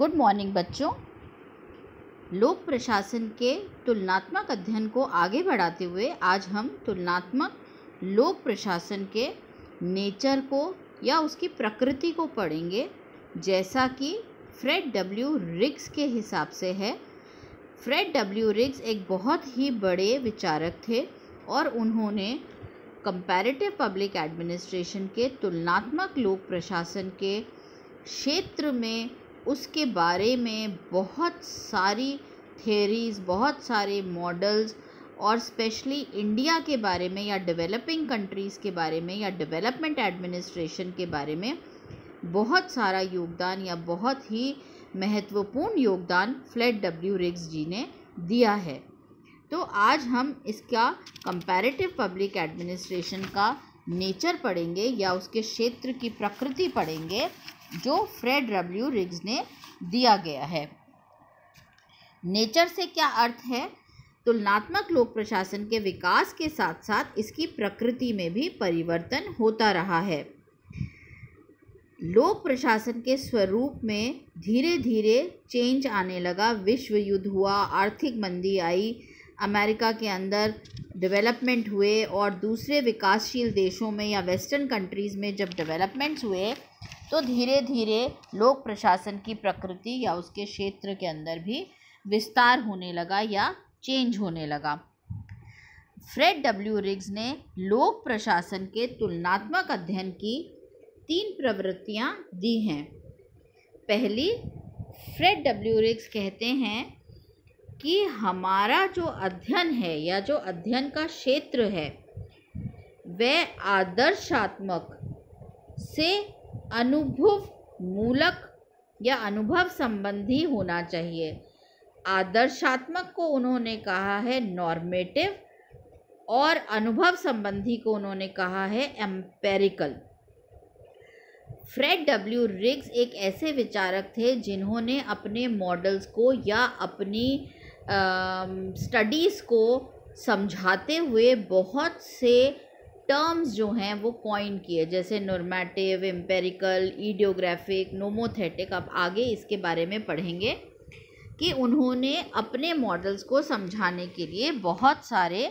good morning बच्चों लोक प्रशासन के तुलनात्मक अध्ययन को आगे बढ़ाते हुए आज हम तुलनात्मक लोक प्रशासन के नेचर को या उसकी प्रकृति को पढ़ेंगे जैसा कि फ्रेड डब्ल्यू रिग्स के हिसाब से है फ्रेड डब्ल्यू रिग्स एक बहुत ही बड़े विचारक थे और उन्होंने कंपैरेटिव पब्लिक एडमिनिस्ट्रेशन के तुलनात्मक लोक प्रशासन के क्षेत्र में उसके बारे में बहुत सारी थेरीज़ बहुत सारे मॉडल्स और स्पेशली इंडिया के बारे में या डेवलपिंग कंट्रीज़ के बारे में या डेवलपमेंट एडमिनिस्ट्रेशन के बारे में बहुत सारा योगदान या बहुत ही महत्वपूर्ण योगदान फ्लैट डब्ल्यू रिग्स जी ने दिया है तो आज हम इसका कंपैरेटिव पब्लिक एडमिनिस्ट्रेशन का नेचर पढ़ेंगे या उसके क्षेत्र की प्रकृति पढ़ेंगे जो फ्रेड डब्ल्यू रिग्स ने दिया गया है नेचर से क्या अर्थ है तुलनात्मक लोक प्रशासन के विकास के साथ साथ इसकी प्रकृति में भी परिवर्तन होता रहा है लोक प्रशासन के स्वरूप में धीरे धीरे चेंज आने लगा विश्व युद्ध हुआ आर्थिक मंदी आई अमेरिका के अंदर डेवलपमेंट हुए और दूसरे विकासशील देशों में या वेस्टर्न कंट्रीज़ में जब डेवलपमेंट्स हुए तो धीरे धीरे लोक प्रशासन की प्रकृति या उसके क्षेत्र के अंदर भी विस्तार होने लगा या चेंज होने लगा फ्रेड डब्ल्यू रिग्स ने लोक प्रशासन के तुलनात्मक अध्ययन की तीन प्रवृत्तियां दी हैं पहली फ्रेड डब्ल्यू रिग्स कहते हैं कि हमारा जो अध्ययन है या जो अध्ययन का क्षेत्र है वह आदर्शात्मक से अनुभव मूलक या अनुभव संबंधी होना चाहिए आदर्शात्मक को उन्होंने कहा है नॉर्मेटिव और अनुभव संबंधी को उन्होंने कहा है एम्पेरिकल फ्रेड डब्ल्यू रिग्स एक ऐसे विचारक थे जिन्होंने अपने मॉडल्स को या अपनी स्टडीज़ को समझाते हुए बहुत से टर्म्स जो हैं वो कॉइन किए जैसे नॉर्मेटिव एम्पेरिकल ईडियोग्राफिक नोमोथेटिक आप आगे इसके बारे में पढ़ेंगे कि उन्होंने अपने मॉडल्स को समझाने के लिए बहुत सारे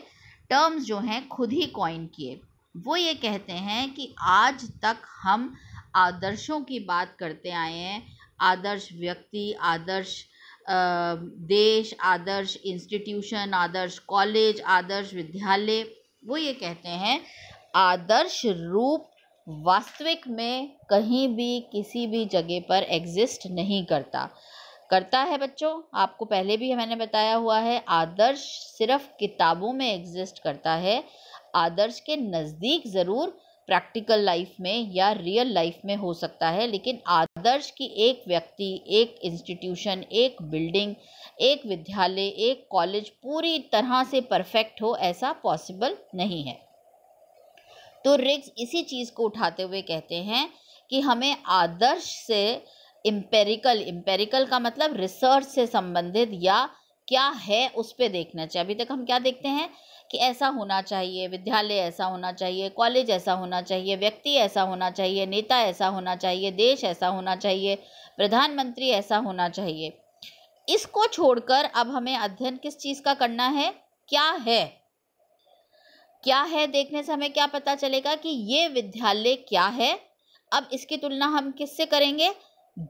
टर्म्स जो हैं खुद ही कॉइन किए वो ये कहते हैं कि आज तक हम आदर्शों की बात करते आए हैं आदर्श व्यक्ति आदर्श देश आदर्श इंस्टीट्यूशन आदर्श कॉलेज आदर्श विद्यालय वो ये कहते हैं आदर्श रूप वास्तविक में कहीं भी किसी भी जगह पर एग्जिस्ट नहीं करता करता है बच्चों आपको पहले भी मैंने बताया हुआ है आदर्श सिर्फ किताबों में एग्जिस्ट करता है आदर्श के नज़दीक ज़रूर प्रैक्टिकल लाइफ में या रियल लाइफ में हो सकता है लेकिन आदर्श की एक व्यक्ति एक इंस्टीट्यूशन एक बिल्डिंग एक विद्यालय एक कॉलेज पूरी तरह से परफेक्ट हो ऐसा पॉसिबल नहीं है तो रिग्स इसी चीज़ को उठाते हुए कहते हैं कि हमें आदर्श से इम्पेरिकल इम्पेरिकल का मतलब रिसर्च से संबंधित या क्या है उस पर देखना चाहिए अभी तक हम क्या देखते हैं कि ऐसा होना चाहिए विद्यालय ऐसा होना चाहिए कॉलेज ऐसा होना चाहिए व्यक्ति ऐसा होना चाहिए नेता ऐसा होना चाहिए देश ऐसा होना चाहिए प्रधानमंत्री ऐसा होना चाहिए इसको छोड़कर अब हमें अध्ययन किस चीज़ का करना है क्या है क्या है देखने से हमें क्या पता चलेगा कि ये विद्यालय क्या है अब इसकी तुलना हम किससे करेंगे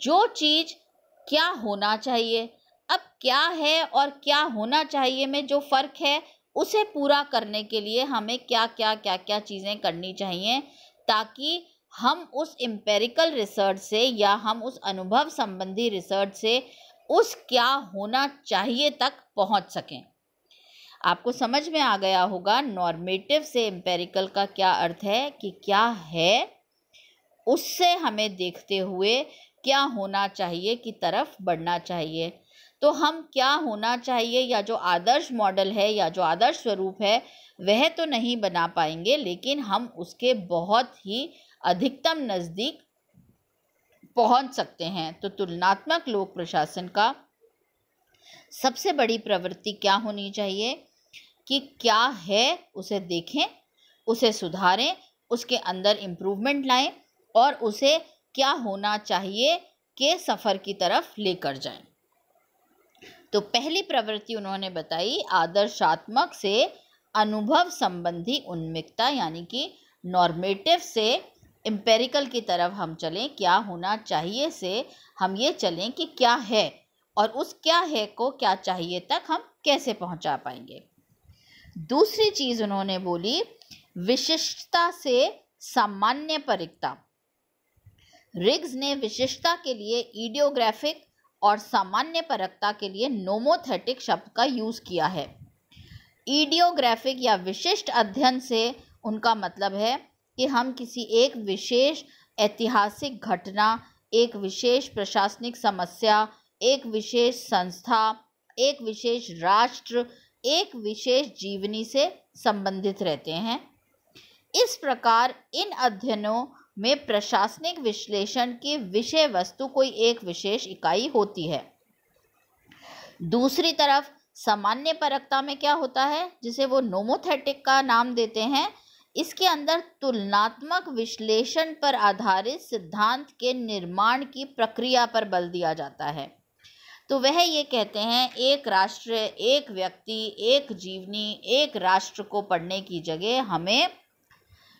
जो चीज़ क्या होना चाहिए अब क्या है और क्या होना चाहिए में जो फ़र्क है उसे पूरा करने के लिए हमें क्या क्या क्या क्या चीज़ें करनी चाहिए ताकि हम उस एम्पेरिकल रिसर्च से या हम उस अनुभव संबंधी रिसर्च से उस क्या होना चाहिए तक पहुंच सकें आपको समझ में आ गया होगा नॉर्मेटिव से एम्पेरिकल का क्या अर्थ है कि क्या है उससे हमें देखते हुए क्या होना चाहिए की तरफ बढ़ना चाहिए तो हम क्या होना चाहिए या जो आदर्श मॉडल है या जो आदर्श स्वरूप है वह तो नहीं बना पाएंगे लेकिन हम उसके बहुत ही अधिकतम नज़दीक पहुंच सकते हैं तो तुलनात्मक लोक प्रशासन का सबसे बड़ी प्रवृत्ति क्या होनी चाहिए कि क्या है उसे देखें उसे सुधारें उसके अंदर इम्प्रूवमेंट लाएं और उसे क्या होना चाहिए के सफ़र की तरफ लेकर जाएं तो पहली प्रवृत्ति उन्होंने बताई आदर्शात्मक से अनुभव संबंधी उन्मिकता यानी कि नॉर्मेटिव से एम्पेरिकल की तरफ हम चलें क्या होना चाहिए से हम ये चलें कि क्या है और उस क्या है को क्या चाहिए तक हम कैसे पहुंचा पाएंगे दूसरी चीज़ उन्होंने बोली विशिष्टता से सामान्य परिकता रिग्स ने विशिष्टता के लिए ईडियोग्राफिक और सामान्य परकता के लिए नोमोथेटिक शब्द का यूज़ किया है ईडियोग्राफिक या विशिष्ट अध्ययन से उनका मतलब है कि हम किसी एक विशेष ऐतिहासिक घटना एक विशेष प्रशासनिक समस्या एक विशेष संस्था एक विशेष राष्ट्र एक विशेष जीवनी से संबंधित रहते हैं इस प्रकार इन अध्ययनों में प्रशासनिक विश्लेषण की विषय वस्तु कोई एक विशेष इकाई होती है दूसरी तरफ सामान्य परकता में क्या होता है जिसे वो नोमोथेटिक का नाम देते हैं इसके अंदर तुलनात्मक विश्लेषण पर आधारित सिद्धांत के निर्माण की प्रक्रिया पर बल दिया जाता है तो वह ये कहते हैं एक राष्ट्र एक व्यक्ति एक जीवनी एक राष्ट्र को पढ़ने की जगह हमें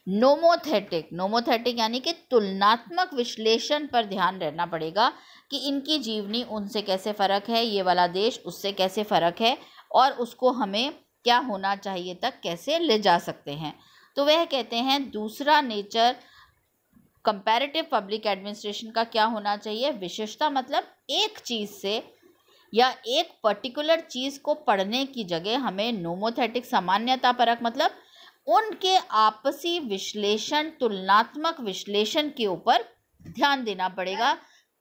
नोमोथेटिक नोमोथेटिक यानी कि तुलनात्मक विश्लेषण पर ध्यान रहना पड़ेगा कि इनकी जीवनी उनसे कैसे फ़र्क है ये वाला देश उससे कैसे फ़र्क है और उसको हमें क्या होना चाहिए तक कैसे ले जा सकते हैं तो वह कहते हैं दूसरा नेचर कंपैरेटिव पब्लिक एडमिनिस्ट्रेशन का क्या होना चाहिए विशेषता मतलब एक चीज़ से या एक पर्टिकुलर चीज़ को पढ़ने की जगह हमें नोमोथेटिक सामान्यता परक मतलब उनके आपसी विश्लेषण तुलनात्मक विश्लेषण के ऊपर ध्यान देना पड़ेगा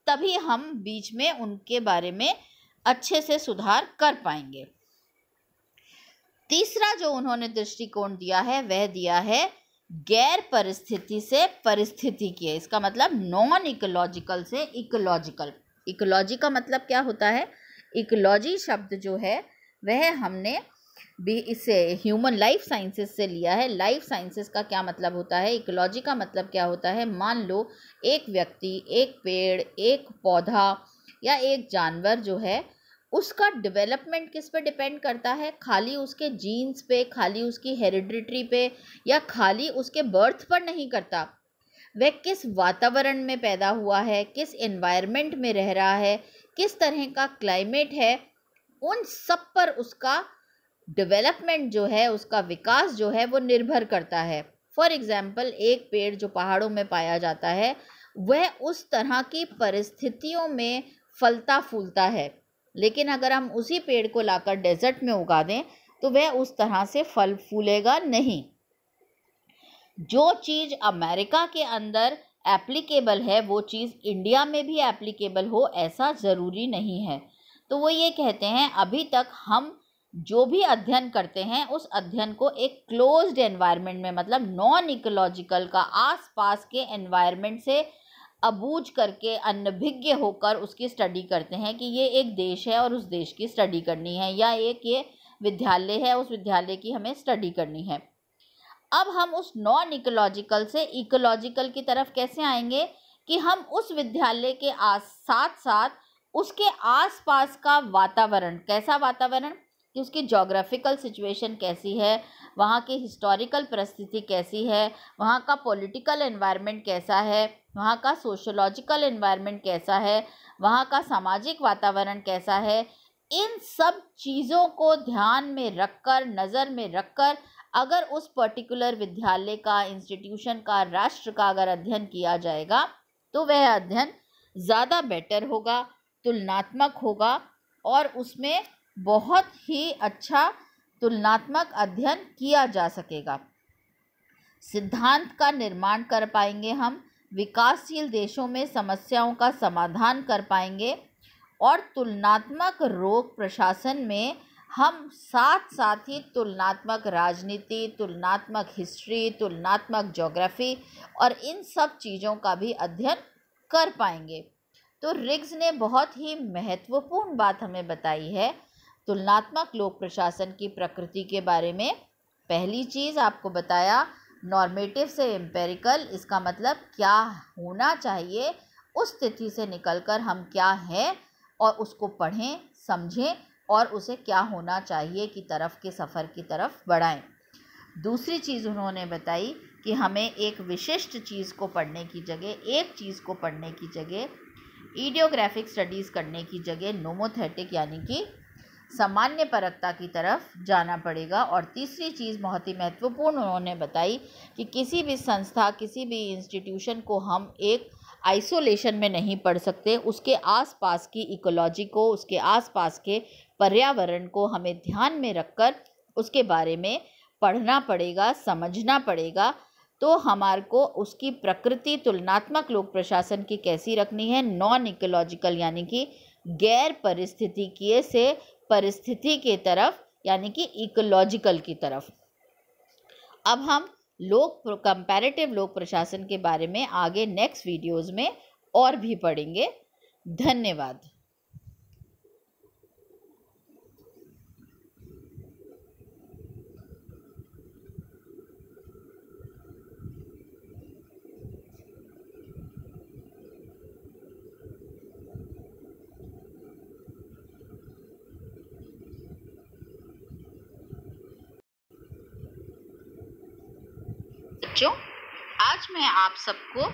तभी हम बीच में उनके बारे में अच्छे से सुधार कर पाएंगे तीसरा जो उन्होंने दृष्टिकोण दिया है वह दिया है गैर परिस्थिति से परिस्थिति की है इसका मतलब नॉन इकोलॉजिकल से इकोलॉजिकल इकोलॉजी का मतलब क्या होता है इकोलॉजी शब्द जो है वह हमने भी इसे ह्यूमन लाइफ साइंसेस से लिया है लाइफ साइंसेस का क्या मतलब होता है इकोलॉजी का मतलब क्या होता है मान लो एक व्यक्ति एक पेड़ एक पौधा या एक जानवर जो है उसका डेवलपमेंट किस पे डिपेंड करता है खाली उसके जीन्स पे खाली उसकी हेरिडिट्री पे या खाली उसके बर्थ पर नहीं करता वह किस वातावरण में पैदा हुआ है किस एनवायरनमेंट में रह रहा है किस तरह का क्लाइमेट है उन सब पर उसका डेवलपमेंट जो है उसका विकास जो है वो निर्भर करता है फॉर एग्ज़ाम्पल एक पेड़ जो पहाड़ों में पाया जाता है वह उस तरह की परिस्थितियों में फलता फूलता है लेकिन अगर हम उसी पेड़ को लाकर डेजर्ट में उगा दें तो वह उस तरह से फल फूलेगा नहीं जो चीज़ अमेरिका के अंदर एप्लीकेबल है वो चीज़ इंडिया में भी एप्लीकेबल हो ऐसा ज़रूरी नहीं है तो वो ये कहते हैं अभी तक हम जो भी अध्ययन करते हैं उस अध्ययन को एक क्लोज्ड एनवायरनमेंट में मतलब नॉन इकोलॉजिकल का आसपास के एनवायरनमेंट से अबूझ करके अनभिज्ञ होकर उसकी स्टडी करते हैं कि ये एक देश है और उस देश की स्टडी करनी है या एक ये विद्यालय है उस विद्यालय की हमें स्टडी करनी है अब हम उस नॉन इकोलॉजिकल से इकोलॉजिकल की तरफ कैसे आएंगे कि हम उस विद्यालय के आस साथ साथ उसके आसपास का वातावरण कैसा वातावरण कि उसकी जोग्राफिकल सिचुएशन कैसी है वहाँ की हिस्टोरिकल परिस्थिति कैसी है वहाँ का पॉलिटिकल एनवायरनमेंट कैसा है वहाँ का सोशोलॉजिकल एनवायरनमेंट कैसा है वहाँ का सामाजिक वातावरण कैसा है इन सब चीज़ों को ध्यान में रखकर नज़र में रखकर अगर उस पर्टिकुलर विद्यालय का इंस्टीट्यूशन का राष्ट्र का अगर अध्ययन किया जाएगा तो वह अध्ययन ज़्यादा बेटर होगा तुलनात्मक होगा और उसमें बहुत ही अच्छा तुलनात्मक अध्ययन किया जा सकेगा सिद्धांत का निर्माण कर पाएंगे हम विकासशील देशों में समस्याओं का समाधान कर पाएंगे और तुलनात्मक रोग प्रशासन में हम साथ साथ ही तुलनात्मक राजनीति तुलनात्मक हिस्ट्री तुलनात्मक जोग्राफ़ी और इन सब चीज़ों का भी अध्ययन कर पाएंगे तो रिग्स ने बहुत ही महत्वपूर्ण बात हमें बताई है तुलनात्मक लोक प्रशासन की प्रकृति के बारे में पहली चीज़ आपको बताया नॉर्मेटिव से एम्पेरिकल इसका मतलब क्या होना चाहिए उस स्थिति से निकलकर हम क्या हैं और उसको पढ़ें समझें और उसे क्या होना चाहिए की तरफ के सफ़र की तरफ बढ़ाएं दूसरी चीज़ उन्होंने बताई कि हमें एक विशिष्ट चीज़ को पढ़ने की जगह एक चीज़ को पढ़ने की जगह ईडियोग्राफिक स्टडीज़ करने की जगह नोमोथेटिक यानी कि सामान्य परकता की तरफ जाना पड़ेगा और तीसरी चीज़ बहुत ही महत्वपूर्ण उन्होंने बताई कि किसी भी संस्था किसी भी इंस्टीट्यूशन को हम एक आइसोलेशन में नहीं पढ़ सकते उसके आसपास की इकोलॉजी को उसके आसपास के पर्यावरण को हमें ध्यान में रखकर उसके बारे में पढ़ना पड़ेगा समझना पड़ेगा तो हमारे को उसकी प्रकृति तुलनात्मक लोक प्रशासन की कैसी रखनी है नॉन इकोलॉजिकल यानी कि गैर परिस्थितिकीय से परिस्थिति के तरफ यानी कि इकोलॉजिकल की तरफ अब हम लोक कंपैरेटिव लोक प्रशासन के बारे में आगे नेक्स्ट वीडियोस में और भी पढ़ेंगे धन्यवाद बच्चों आज मैं आप सबको